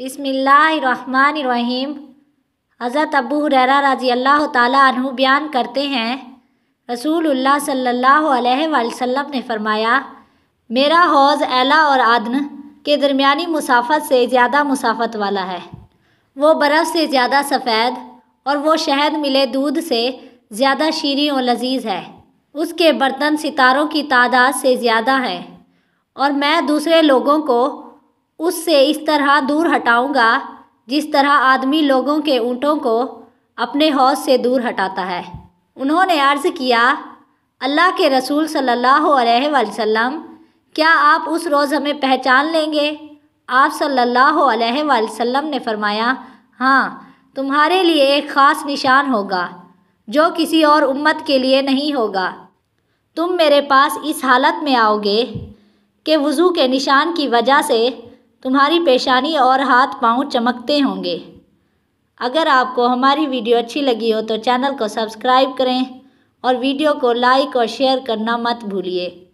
बिसमीम हज़रत अबू हुरर रजी अल्लाह तु बयान करते हैं रसूलुल्लाह सल्लल्लाहु अलैहि वसल्लम ने फरमाया मेरा हौज़ एला और आदन के दरमियानी मुसाफत से ज़्यादा मुसाफत वाला है वो बर्फ़ से ज़्यादा सफ़ेद और वो शहद मिले दूध से ज़्यादा शीरी और लजीज़ है उसके बर्तन सितारों की तादाद से ज़्यादा है और मैं दूसरे लोगों को उससे इस तरह दूर हटाऊंगा जिस तरह आदमी लोगों के ऊँटों को अपने हौज से दूर हटाता है उन्होंने अर्ज़ किया अल्लाह के रसूल सल्लल्लाहु अलैहि वसल्लम क्या आप उस रोज़ हमें पहचान लेंगे आप सल्लल्लाहु अलैहि वसल्लम ने फरमाया हाँ तुम्हारे लिए एक ख़ास निशान होगा जो किसी और उम्मत के लिए नहीं होगा तुम मेरे पास इस हालत में आओगे कि वज़ू के निशान की वजह से तुम्हारी पेशानी और हाथ पांव चमकते होंगे अगर आपको हमारी वीडियो अच्छी लगी हो तो चैनल को सब्सक्राइब करें और वीडियो को लाइक और शेयर करना मत भूलिए